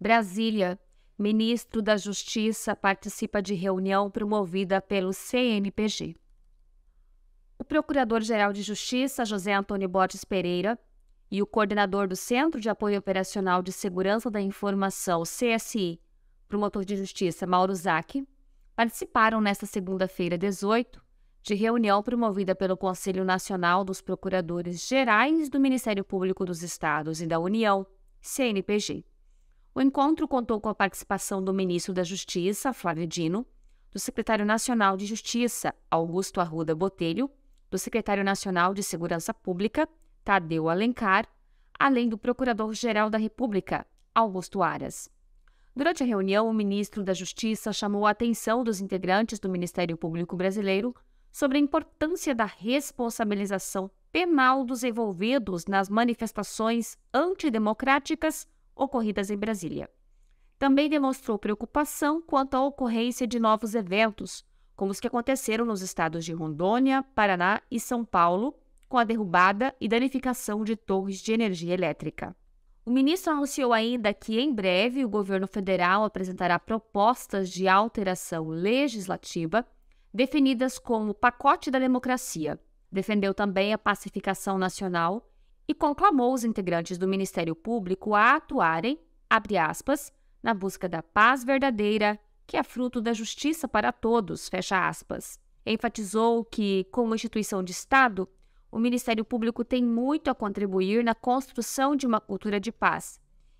Brasília. Ministro da Justiça participa de reunião promovida pelo CNPG. O Procurador-Geral de Justiça, José Antônio Borges Pereira, e o coordenador do Centro de Apoio Operacional de Segurança da Informação, CSI, promotor de justiça Mauro Zac, participaram nesta segunda-feira, 18, de reunião promovida pelo Conselho Nacional dos Procuradores Gerais do Ministério Público dos Estados e da União, CNPG. O encontro contou com a participação do ministro da Justiça, Flávio Dino, do secretário nacional de Justiça, Augusto Arruda Botelho, do secretário nacional de Segurança Pública, Tadeu Alencar, além do procurador-geral da República, Augusto Aras. Durante a reunião, o ministro da Justiça chamou a atenção dos integrantes do Ministério Público Brasileiro sobre a importância da responsabilização penal dos envolvidos nas manifestações antidemocráticas ocorridas em Brasília. Também demonstrou preocupação quanto à ocorrência de novos eventos, como os que aconteceram nos estados de Rondônia, Paraná e São Paulo, com a derrubada e danificação de torres de energia elétrica. O ministro anunciou ainda que, em breve, o governo federal apresentará propostas de alteração legislativa definidas como pacote da democracia. Defendeu também a pacificação nacional e conclamou os integrantes do Ministério Público a atuarem, abre aspas, na busca da paz verdadeira, que é fruto da justiça para todos, fecha aspas. Enfatizou que, como instituição de Estado, o Ministério Público tem muito a contribuir na construção de uma cultura de paz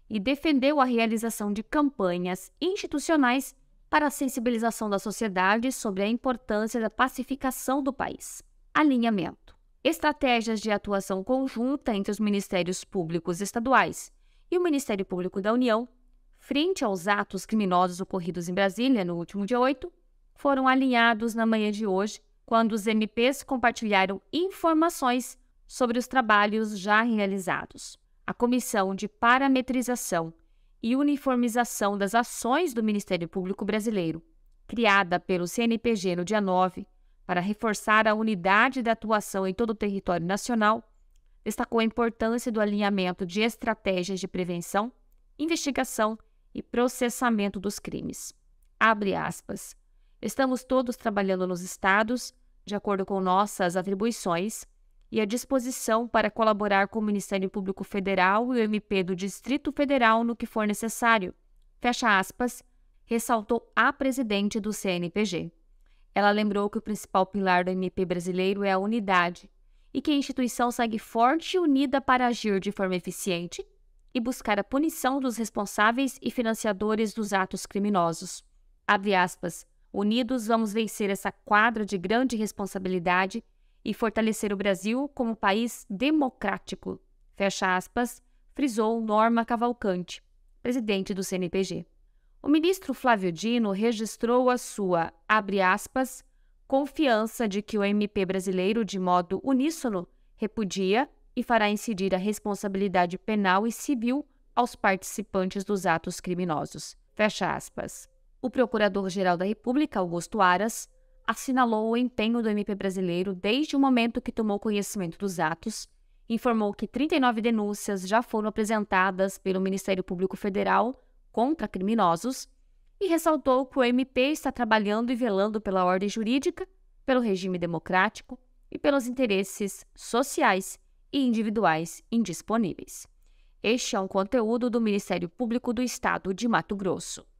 e defendeu a realização de campanhas institucionais para a sensibilização da sociedade sobre a importância da pacificação do país. Alinhamento estratégias de atuação conjunta entre os Ministérios Públicos Estaduais e o Ministério Público da União, frente aos atos criminosos ocorridos em Brasília no último dia 8, foram alinhados na manhã de hoje, quando os MPs compartilharam informações sobre os trabalhos já realizados. A Comissão de Parametrização e Uniformização das Ações do Ministério Público Brasileiro, criada pelo CNPG no dia 9, para reforçar a unidade da atuação em todo o território nacional, destacou a importância do alinhamento de estratégias de prevenção, investigação e processamento dos crimes. Abre aspas. Estamos todos trabalhando nos estados, de acordo com nossas atribuições, e à disposição para colaborar com o Ministério Público Federal e o MP do Distrito Federal no que for necessário. Fecha aspas, ressaltou a presidente do CNPG. Ela lembrou que o principal pilar do MP brasileiro é a unidade e que a instituição segue forte e unida para agir de forma eficiente e buscar a punição dos responsáveis e financiadores dos atos criminosos. Abre aspas. Unidos vamos vencer essa quadra de grande responsabilidade e fortalecer o Brasil como país democrático. Fecha aspas, frisou Norma Cavalcante, presidente do CNPG. O ministro Flávio Dino registrou a sua, abre aspas, confiança de que o MP brasileiro, de modo uníssono, repudia e fará incidir a responsabilidade penal e civil aos participantes dos atos criminosos. Fecha aspas. O Procurador-Geral da República, Augusto Aras, assinalou o empenho do MP brasileiro desde o momento que tomou conhecimento dos atos, informou que 39 denúncias já foram apresentadas pelo Ministério Público Federal contra criminosos e ressaltou que o MP está trabalhando e velando pela ordem jurídica, pelo regime democrático e pelos interesses sociais e individuais indisponíveis. Este é um conteúdo do Ministério Público do Estado de Mato Grosso.